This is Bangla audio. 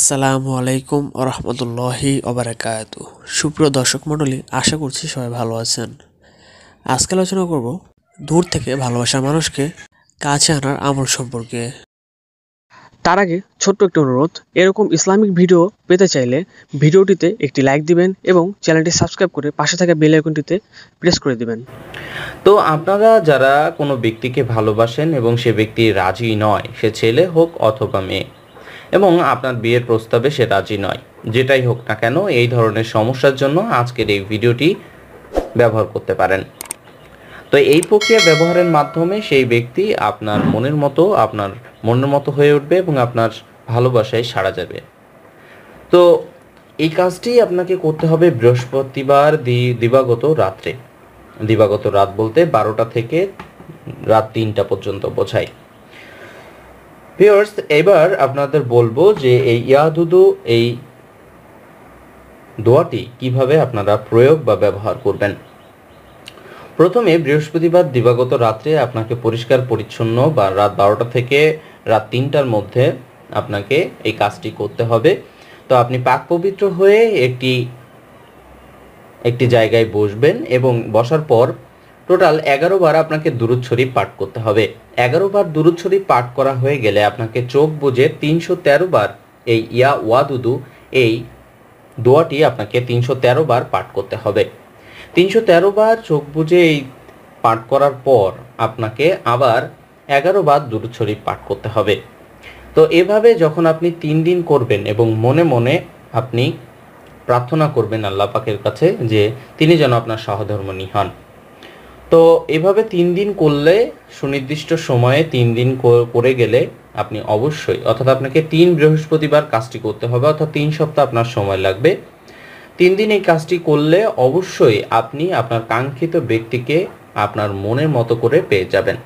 আসসালামু আলাইকুম রহমতুল্লাহি ওবরাকাত সুপ্রিয় দর্শক মণ্ডলী আশা করছি সবাই ভালো আছেন আজকে আলোচনা করব দূর থেকে ভালোবাসার মানুষকে কাছে আনার আমল সম্পর্কে তার আগে ছোট্ট একটি অনুরোধ এরকম ইসলামিক ভিডিও পেতে চাইলে ভিডিওটিতে একটি লাইক দিবেন এবং চ্যানেলটি সাবস্ক্রাইব করে পাশে থাকা বেল আইকনটিতে প্রেস করে দিবেন তো আপনারা যারা কোনো ব্যক্তিকে ভালোবাসেন এবং সে ব্যক্তি রাজি নয় সে ছেলে হোক অথবা মেয়ে এবং আপনার বিয়ের প্রস্তাবে সে রাজি নয় যেটাই হোক না কেন এই ধরনের সমস্যার জন্য আজকের এই ভিডিওটি ব্যবহার করতে পারেন তো এই প্রক্রিয়া ব্যবহারের মাধ্যমে সেই ব্যক্তি আপনার মনের মতো আপনার মনের মতো হয়ে উঠবে এবং আপনার ভালোবাসায় সারা যাবে তো এই কাজটি আপনাকে করতে হবে বৃহস্পতিবার দিবাগত রাত্রে দিবাগত রাত বলতে বারোটা থেকে রাত তিনটা পর্যন্ত বোঝায় ভিউয়ার্স এবার আপনাদের বলবো যে এই ইয়াদুদু এই দোয়াটি কিভাবে আপনারা প্রয়োগ বা ব্যবহার করবেন প্রথমে বৃহস্পতিবার দিবাগত রাত্রে আপনাকে পরিষ্কার পরিচ্ছন্ন বা রাত বারোটা থেকে রাত তিনটার মধ্যে আপনাকে এই কাজটি করতে হবে তো আপনি পাক পবিত্র হয়ে একটি একটি জায়গায় বসবেন এবং বসার পর টোটাল এগারো বার আপনাকে দুরুদ পাঠ করতে হবে এগারো বার দুরুদ পাঠ করা হয়ে গেলে আপনাকে চোখ বুঝে তিনশো তেরো বার এই ইয়া ওয়াদুদু এই দোয়াটি আপনাকে তিনশো তেরো বার পাঠ করতে হবে তিনশো তেরো বার চোখ বুঝে এই পাঠ করার পর আপনাকে আবার এগারো বার দুরুদ পাঠ করতে হবে তো এভাবে যখন আপনি তিন দিন করবেন এবং মনে মনে আপনি প্রার্থনা করবেন আল্লাপাকের কাছে যে তিনি যেন আপনার সহধর্মণী হন তো এভাবে তিন দিন করলে সুনির্দিষ্ট সময়ে তিন দিন করে গেলে আপনি অবশ্যই অর্থাৎ আপনাকে তিন বৃহস্পতিবার কাজটি করতে হবে অর্থাৎ তিন সপ্তাহ আপনার সময় লাগবে তিন দিন এই কাজটি করলে অবশ্যই আপনি আপনার কাঙ্ক্ষিত ব্যক্তিকে আপনার মনের মতো করে পেয়ে যাবেন